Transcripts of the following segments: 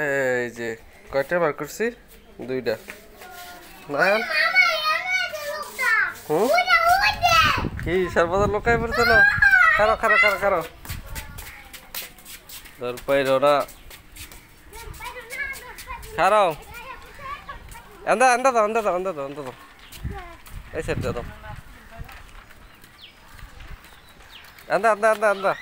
এই যে কয়টা বার করছি দুইটা নয়ন হুম কি সর্বদা লোকাই পড়ছে না খারো খারো খারো খারো ধর পাইর ওরা খারো আন্দা আন্দা দাও আন্দা দাও আন্দা দাও আন্দা দাও এই সাইড দাও আন্দা আন্দা আন্দা আন্দা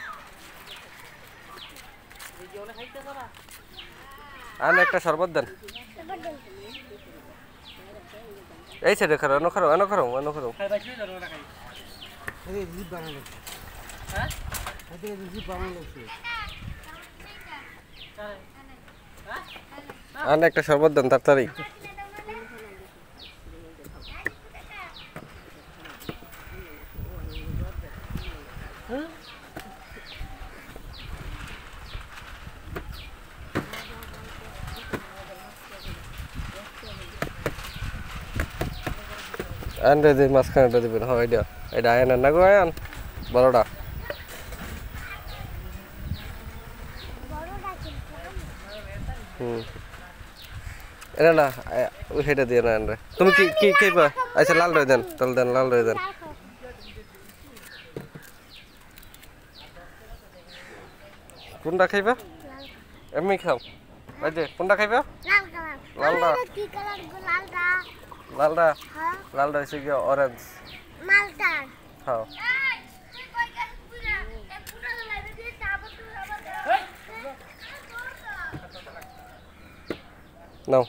আমি একটা শরবত দেন এই সে খারাপ অন্য খারাপ এনো খারাপ অন্য খারাপ আন একটা শরবত দেন তাড়াতাড়ি হুম হ্যাঁ? আন রে মাঝখানেটা দেবেন হয় এটা এটা আয়ান না গো আয়ান বড়টা হুম এটা না সেটা দিয়ে না আন তুমি কি কি খেয়ে আচ্ছা লাল রয়ে দেন তাহলে দেন লাল রয়ে দেন কোনটা খাইবা এমনি খাও বাজে কোনটা খাইবা লালটা লালটা কি কালার লালটা হ্যাঁ? লালটা হয়েছে কি অরেঞ্জ মালটা হ্যাঁ নাও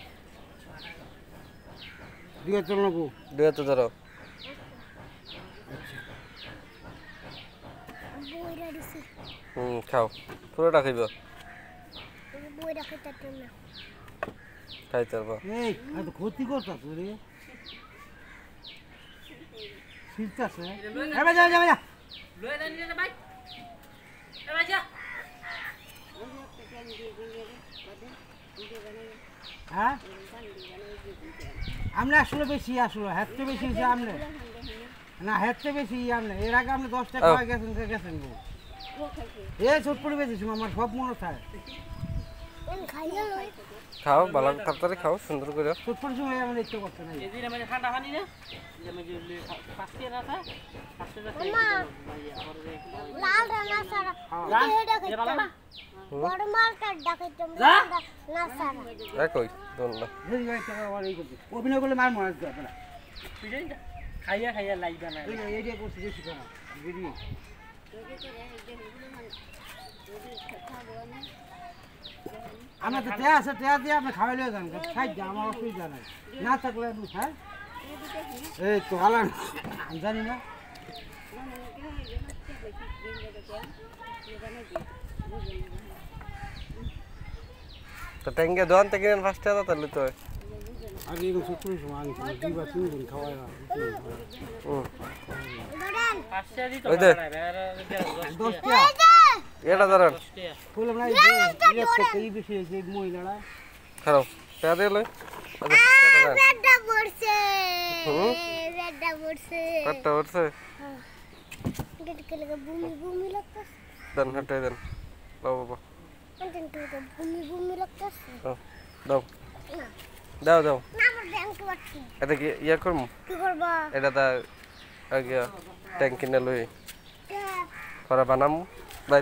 দুই হাতে নেবো দুই হাতে ধরো হুম খাও পুরোটা খাইব খাইতে পারবো ক্ষতি করতাস রে হ্যাঁ আপনি আসলে বেশি আসলো হেঁটতে বেশি আপনি না হেঁটতে বেশি আপনি এর আগে আপনি দশটা টাকা গেছেন গেছেন এ ছোট পড়ে বেঁচেছি আমার সব মনে থাকে খাও ভালো তাড়াতাড়ি খাও সুন্দর করে ফুটফুট সময় আমরা একটু ঠান্ডা অভিনয় করলে মার মনে আসবে খাইয়া খাইয়া লাইবা না এই যে করছি যে শিখো না ভিডিও তোকে তো রে একদম ভুলে মানে যদি কথা বলে আমার তো টেয়া আছে টেয়া দিয়ে আপনি খাওয়াই লিয়ে যান খাই দিয়ে আমার অসুবিধা নাই না থাকলে আপনি হ্যাঁ এই তো আলাম আমি জানি না তো ট্যাঙ্গে দোকান থেকে ফার্স্টে তো তাহলে তো আগে এটা ধরেন ফুল আমরা এই এই বিষয়ে যে মহিলারা খারাপ পেয়াদে আচ্ছা, লই রেডটা পড়ছে রেডটা পড়ছে কতটা পড়ছে গটকে লাগা ভূমি ভূমি লাগতাস দেন হাঁটে দেন দাও বাবা দেন তো ভূমি ভূমি লাগতাস দাও দাও দাও এটা কি ইয়া করবো কি করবা এটা তা আগে ট্যাঙ্কি না লই হ্যাঁ। করা বানামু বাই